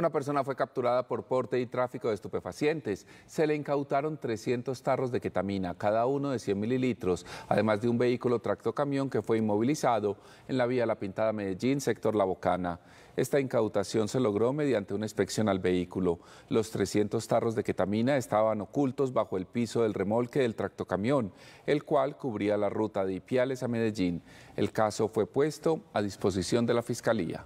Una persona fue capturada por porte y tráfico de estupefacientes. Se le incautaron 300 tarros de ketamina, cada uno de 100 mililitros, además de un vehículo tractocamión que fue inmovilizado en la vía La Pintada Medellín, sector La Bocana. Esta incautación se logró mediante una inspección al vehículo. Los 300 tarros de ketamina estaban ocultos bajo el piso del remolque del tractocamión, el cual cubría la ruta de Ipiales a Medellín. El caso fue puesto a disposición de la Fiscalía.